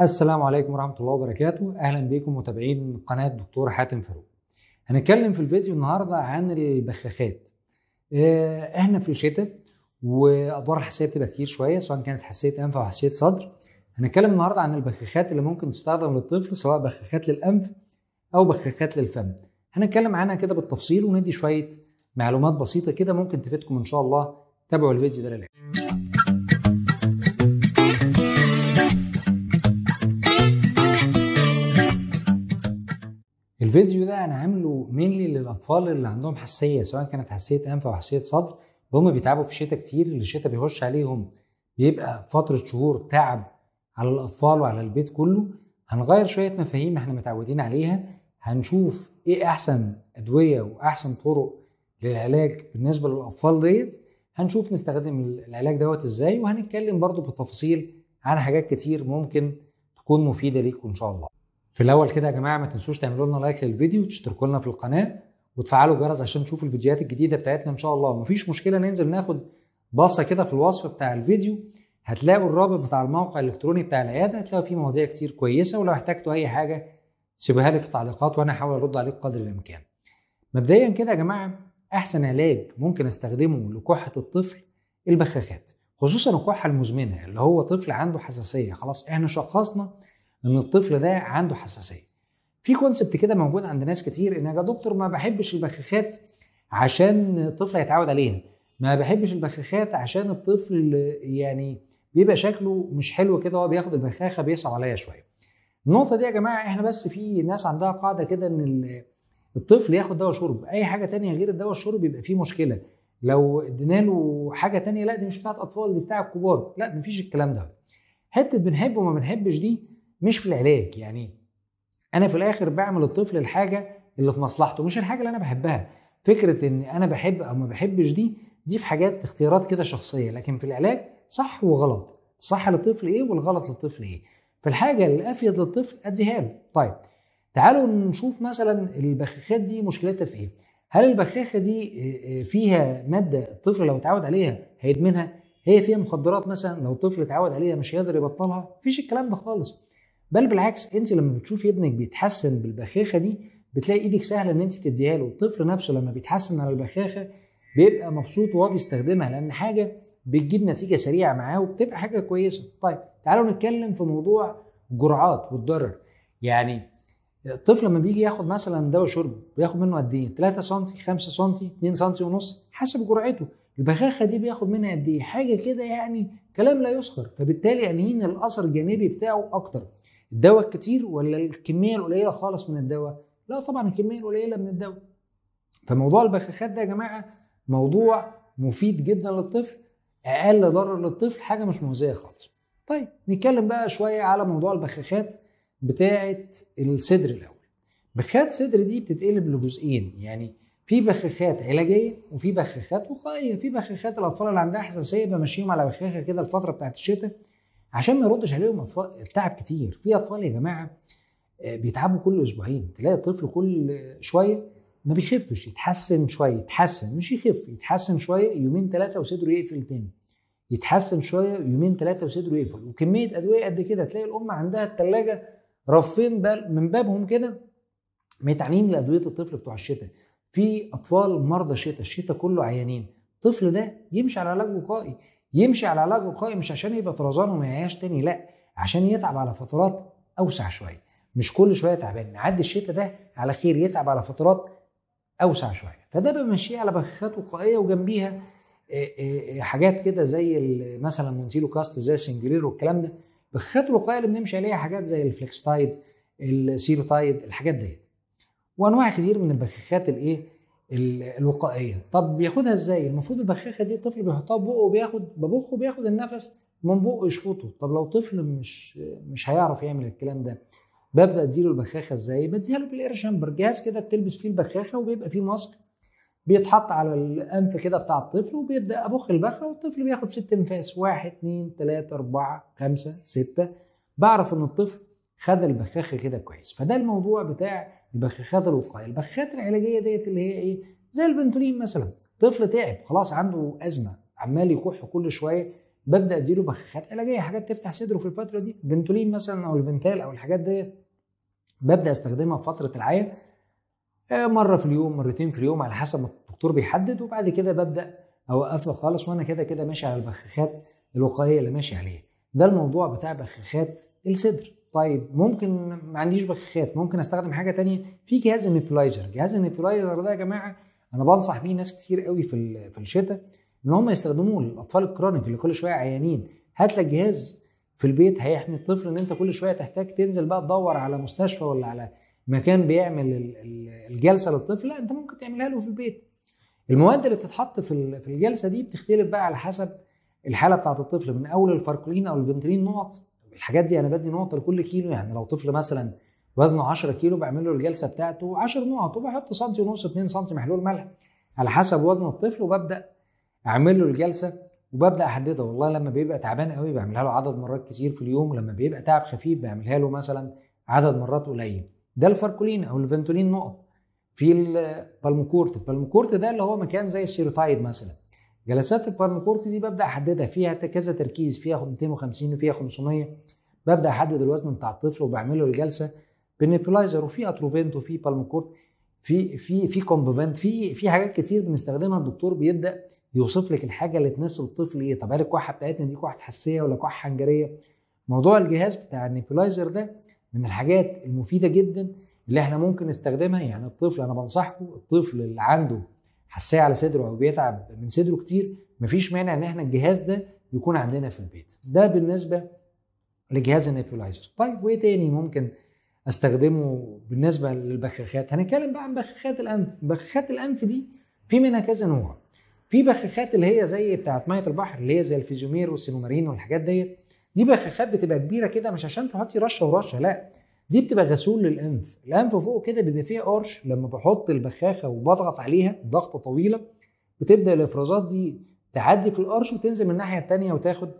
السلام عليكم ورحمة الله وبركاته أهلا بكم متابعين قناة دكتور حاتم فاروق هنتكلم في الفيديو النهاردة عن البخاخات آه، احنا في الشتاء وأدوار الحساسية بتبقى كتير شوية سواء كانت حساسية أنف أو حساسية صدر هنتكلم النهاردة عن البخاخات اللي ممكن تستخدم للطفل سواء بخاخات للأنف أو بخاخات للفم هنتكلم عنها كده بالتفصيل وندي شوية معلومات بسيطة كده ممكن تفيدكم إن شاء الله تابعوا الفيديو ده للآخر الفيديو ده انا عامله مينلي للاطفال اللي عندهم حساسيه سواء كانت حساسيه انف او حساسيه صدر وهم بيتعبوا في الشتاء كتير الشتاء بيخش عليهم بيبقى فتره شهور تعب على الاطفال وعلى البيت كله هنغير شويه مفاهيم احنا متعودين عليها هنشوف ايه احسن ادويه واحسن طرق للعلاج بالنسبه للاطفال ديت هنشوف نستخدم العلاج دوت ازاي وهنتكلم برضو بالتفاصيل عن حاجات كتير ممكن تكون مفيده ليكم ان شاء الله في الاول كده يا جماعه ما تنسوش تعملوا لنا لايك للفيديو وتشتركوا لنا في القناه وتفعلوا الجرس عشان تشوفوا الفيديوهات الجديده بتاعتنا ان شاء الله ومفيش مشكله ننزل ناخد بصه كده في الوصف بتاع الفيديو هتلاقوا الرابط بتاع الموقع الالكتروني بتاع العياده هتلاقوا فيه مواضيع كتير كويسه ولو احتجتوا اي حاجه سيبوها لي في التعليقات وانا هحاول ارد عليك قدر الامكان مبدئيا كده يا جماعه احسن علاج ممكن استخدمه لكحه الطفل البخاخات خصوصا الكحه المزمنه اللي هو طفل عنده حساسيه خلاص احنا شخصنا ان الطفل ده عنده حساسيه في كونسبت كده موجود عند ناس كتير ان يا دكتور ما بحبش البخاخات عشان الطفل هيتعود عليها ما بحبش البخاخات عشان الطفل يعني بيبقى شكله مش حلو كده وهو بياخد البخاخه بيصعب عليا شويه النقطه دي يا جماعه احنا بس في ناس عندها قاعده كده ان الطفل ياخد دواء شرب اي حاجه تانية غير الدواء الشرب يبقى فيه مشكله لو ادينا له حاجه تانية لا دي مش بتاعت اطفال دي بتاعت كبار لا مفيش الكلام ده حته بنحب وما بنحبش دي مش في العلاج يعني انا في الاخر بعمل الطفل الحاجه اللي في مصلحته مش الحاجه اللي انا بحبها فكره ان انا بحب او ما بحبش دي دي في حاجات اختيارات كده شخصيه لكن في العلاج صح وغلط الصح للطفل ايه والغلط للطفل ايه فالحاجه الافيد للطفل اديها له طيب تعالوا نشوف مثلا البخاخات دي مشكلتها في ايه هل البخاخه دي فيها ماده الطفل لو اتعود عليها هيدمنها هي فيها مخدرات مثلا لو الطفل اتعود عليها مش هيقدر يبطلها مفيش الكلام ده خالص بل بالعكس انت لما بتشوفي ابنك بيتحسن بالبخاخه دي بتلاقي ايدك سهله ان انت تديها له الطفل نفسه لما بيتحسن على البخاخه بيبقى مبسوط وهو بيستخدمها لان حاجه بتجيب نتيجه سريعه معاه وبتبقى حاجه كويسه طيب تعالوا نتكلم في موضوع جرعات والضرر يعني الطفل لما بيجي ياخد مثلا دواء شرب بياخد منه قد ايه 3 سم 5 سم 2 سم ونص حسب جرعته البخاخه دي بياخد منها قد ايه حاجه كده يعني كلام لا يذكر فبالتالي انهين الاثر الجانبي بتاعه اكتر الدواء الكتير ولا الكميه القليله خالص من الدواء لا طبعا الكميه القليله من الدواء فموضوع البخاخات ده يا جماعه موضوع مفيد جدا للطفل اقل ضرر للطفل حاجه مش مؤذيه خالص طيب نتكلم بقى شويه على موضوع البخاخات بتاعه الصدر الاول بخاخات صدر دي بتتقلب لجزئين يعني في بخاخات علاجيه وفي بخاخات وقائيه في بخاخات الاطفال اللي عندها حساسيه بمشيهم على بخاخه كده الفتره بتاعت الشتاء عشان ما يردش عليهم اطفال تعب كتير في اطفال يا جماعه آه، بيتعبوا كل اسبوعين تلاقي الطفل كل شويه ما بيخفش يتحسن شويه يتحسن مش يخف يتحسن شويه يومين ثلاثه وصدره يقفل تاني يتحسن شويه يومين ثلاثه وصدره يقفل وكميه ادويه قد كده تلاقي الام عندها الثلاجه رفين من بابهم كده متعنين لادويه الطفل بتوع الشتاء في اطفال مرضى شتاء الشتاء كله عيانين الطفل ده يمشي على علاج وقائي يمشي على علاج وقائي مش عشان يبقى طرزان وما يعياش تاني لا عشان يتعب على فترات اوسع شويه مش كل شويه تعبان نعدي الشتاء ده على خير يتعب على فترات اوسع شويه فده بمشيه على بخاخات وقائيه وجنبيها آه، آه، آه، حاجات كده زي مثلا مونتيلو كاست زي السنجلير والكلام ده بخاخات الوقائيه اللي بنمشي عليها حاجات زي الفليكس تايد السيرو تايد الحاجات ديت وانواع كتير من البخاخات الايه الوقائيه طب بياخدها ازاي المفروض البخاخه دي الطفل بيحطها ببقه وبياخد ببخه وبياخد النفس من بقه يشفطه طب لو طفل مش مش هيعرف يعمل الكلام ده ببدا اديله البخاخه ازاي بديها له بالاير شامبر جهاز كده بتلبس فيه البخاخه وبيبقى فيه ماسك بيتحط على الانف كده بتاع الطفل وبيبدا ابخ البخه والطفل بياخد ست انفاس واحد اثنين ثلاثة أربعة خمسة ستة بعرف ان الطفل خد البخاخ كده كويس فده الموضوع بتاع البخاخات الوقائيه البخاخات العلاجيه ديت اللي هي ايه زي الفنتولين مثلا طفل تعب خلاص عنده ازمه عمال يكح كل شويه ببدا اديله بخاخات علاجيه حاجات تفتح صدره في الفتره دي فنتولين مثلا او الفنتال او الحاجات ديت ببدا استخدمها في فتره العيا آه، مره في اليوم مرتين في اليوم على حسب ما الدكتور بيحدد وبعد كده ببدا اوقفها خالص وانا كده كده ماشي على البخاخات الوقائيه اللي ماشي عليها ده الموضوع بتاع بخاخات الصدر طيب ممكن ما عنديش بخاخات ممكن استخدم حاجه تانية في جهاز النيبولايزر جهاز النيبولايزر ده يا جماعه انا بنصح بيه ناس كتير قوي في في الشتاء ان هم يستخدموه للاطفال الكرونيك اللي كل شويه عيانين هات لك جهاز في البيت هيحمي الطفل ان انت كل شويه تحتاج تنزل بقى تدور على مستشفى ولا على مكان بيعمل الجلسه للطفل لا انت ممكن تعملها له في البيت المواد اللي بتتحط في في الجلسه دي بتختلف بقى على حسب الحاله بتاعه الطفل من اول الفاركولين او البنترين نقط الحاجات دي انا بدي نقطه لكل كيلو يعني لو طفل مثلا وزنه 10 كيلو بعمل له الجلسه بتاعته 10 نقط وبحط سنتي ونص 2 سنتي محلول ملح على حسب وزن الطفل وببدا اعمل له الجلسه وببدا احددها والله لما بيبقى تعبان قوي بعملها له عدد مرات كتير في اليوم لما بيبقى تعب خفيف بعملها له مثلا عدد مرات قليل ده الفاركولين او الفنتولين نقط في البالموكورت البالموكورت ده اللي هو مكان زي السيروتايد مثلا جلسات كورتي دي ببدا احددها فيها كذا تركيز فيها 250 وفيها 500 ببدا احدد الوزن بتاع الطفل وبعمله الجلسه بنيبولايزر وفي اتروفنت وفي بالمكورت في في في كومبوفنت في في حاجات كتير بنستخدمها الدكتور بيبدا يوصف لك الحاجه اللي تناسب الطفل ايه طب هل الكحه بتاعتنا دي كحه حساسيه ولا كحه حنجريه موضوع الجهاز بتاع النيبولايزر ده من الحاجات المفيده جدا اللي احنا ممكن نستخدمها يعني الطفل انا بنصحكم الطفل اللي عنده حساسيه على صدره او بيتعب من صدره كتير مفيش مانع ان احنا الجهاز ده يكون عندنا في البيت ده بالنسبه لجهاز النيبولايزر طيب وايه تاني ممكن استخدمه بالنسبه للبخاخات هنتكلم بقى عن بخاخات الانف بخاخات الانف دي في منها كذا نوع في بخاخات اللي هي زي بتاعه ميه البحر اللي هي زي الفيزيومير والسينومارين والحاجات ديت دي بخاخات بتبقى كبيره كده مش عشان تحطي رشه ورشه لا دي بتبقى غسول للانف الانف فوق كده بيبقى فيه قرش لما بحط البخاخه وبضغط عليها ضغطه طويله بتبدا الافرازات دي تعدي في القرش وتنزل من الناحيه الثانيه وتاخد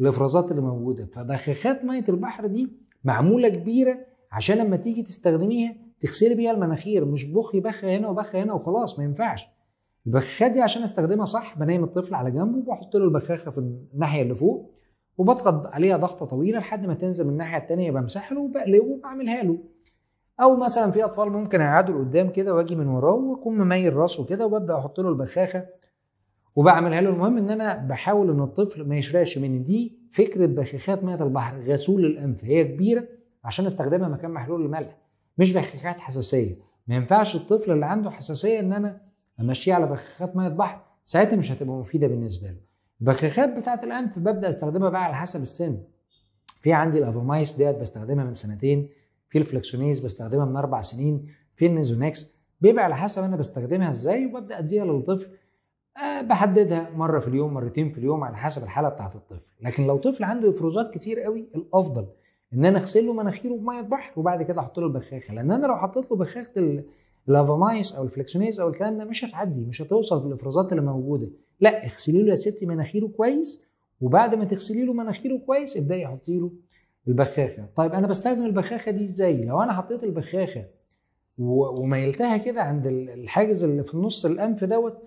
الافرازات اللي موجوده فبخاخات ميه البحر دي معموله كبيره عشان لما تيجي تستخدميها تغسلي بيها المناخير مش بخي بخه هنا وبخه هنا وخلاص ما ينفعش البخاخات دي عشان استخدمها صح بنيم الطفل على جنبه وبحط له البخاخه في الناحيه اللي فوق وبضغط عليها ضغطه طويله لحد ما تنزل من الناحيه الثانيه بمسحها له وبقلبه وبعملها له او مثلا في اطفال ممكن اقعده لقدام كده واجي من وراه واكون مميل راسه كده وببدا احط له البخاخه وبعملها له المهم ان انا بحاول ان الطفل ما يشرقش مني دي فكره بخاخات ميه البحر غسول الانف هي كبيره عشان استخدمها مكان محلول الملح مش بخاخات حساسيه ما ينفعش الطفل اللي عنده حساسيه ان انا امشيه على بخاخات ميه بحر ساعتها مش هتبقى مفيده بالنسبه له البخاخات بتاعت الانف ببدا استخدمها بقى على حسب السن في عندي الافامايس ديت بستخدمها من سنتين في الفلكسونيز بستخدمها من اربع سنين في النيزونكس بيبقى على حسب انا بستخدمها ازاي وببدا اديها للطفل آه، بحددها مره في اليوم مرتين في اليوم على حسب الحاله بتاعه الطفل لكن لو طفل عنده افرازات كتير قوي الافضل ان انا اغسل له مناخيره بميه بحر وبعد كده احط له البخاخه لان انا لو حطيت له بخاخه الافامايس او الفلكسونيز او الكلام ده مش هتعدي مش هتوصل في الافرازات اللي موجوده لا اغسلي له يا ستي مناخيره كويس وبعد ما تغسلي له مناخيره كويس ابداي حطي له البخاخه طيب انا بستخدم البخاخه دي ازاي لو انا حطيت البخاخه وميلتها كده عند الحاجز اللي في النص الانف دوت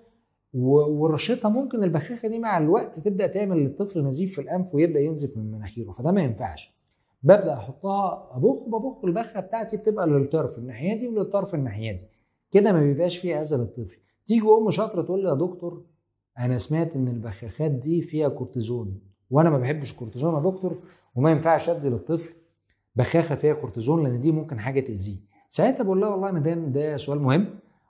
ورشيتها ممكن البخاخه دي مع الوقت تبدا تعمل للطفل نزيف في الانف ويبدا ينزف من مناخيره فده ما ينفعش ببدا احطها ابخ ببخ البخه بتاعتي بتبقى للطرف الناحيه دي وللطرف الناحيه دي كده ما بيبقاش فيه اذى للطفل تيجي ام شاطره تقول لي يا دكتور انا سمعت ان البخاخات دي فيها كورتيزون وانا ما بحبش كورتيزون يا دكتور وما ينفعش ادي للطفل بخاخه فيها كورتيزون لان دي ممكن حاجه تاذيه ساعتها بقول لها والله مدام ده سؤال مهم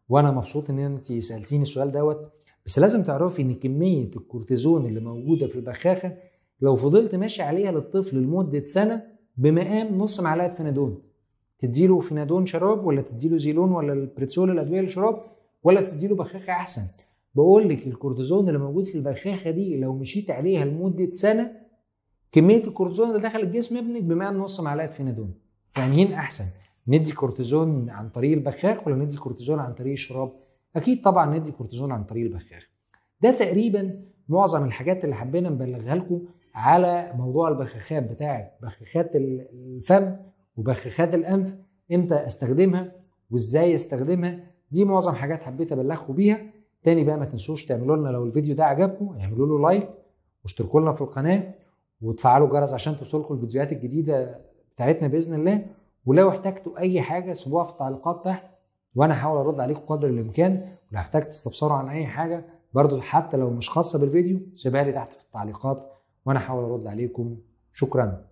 وانا مبسوط ان انت سالتيني السؤال دوت بس لازم تعرفي ان كميه الكورتيزون اللي موجوده في البخاخه لو فضلت ماشي عليها للطفل لمده سنه بمقام نص معلقه فينادون تديله فينادون شراب ولا تديله زيلون ولا البريتسول الادويه للشراب ولا تديله بخاخه احسن بقول لك الكورتيزون اللي موجود في البخاخه دي لو مشيت عليها لمده سنه كميه الكورتيزون اللي دخلت جسم ابنك 100 نص معلقه فينادول فاهمين يعني احسن ندي كورتيزون عن طريق البخاخ ولا ندي كورتيزون عن طريق الشراب اكيد طبعا ندي كورتيزون عن طريق البخاخ ده تقريبا معظم الحاجات اللي حبينا نبلغها لكم على موضوع البخاخات بتاعه بخاخات الفم وبخاخات الانف امتى استخدمها وازاي استخدمها دي معظم حاجات حبيت ابلغكم بيها تاني بقى ما تنسوش تعملوا لنا لو الفيديو ده عجبكم اعملوا له لايك واشتركوا لنا في القناه وتفعلوا الجرس عشان توصلكم الفيديوهات الجديده بتاعتنا باذن الله ولو احتجتوا اي حاجه سيبوها في التعليقات تحت وانا هحاول ارد عليكم قدر الامكان ولو احتجت تستفسروا عن اي حاجه برضو حتى لو مش خاصه بالفيديو سيبها لي تحت في التعليقات وانا هحاول ارد عليكم شكرا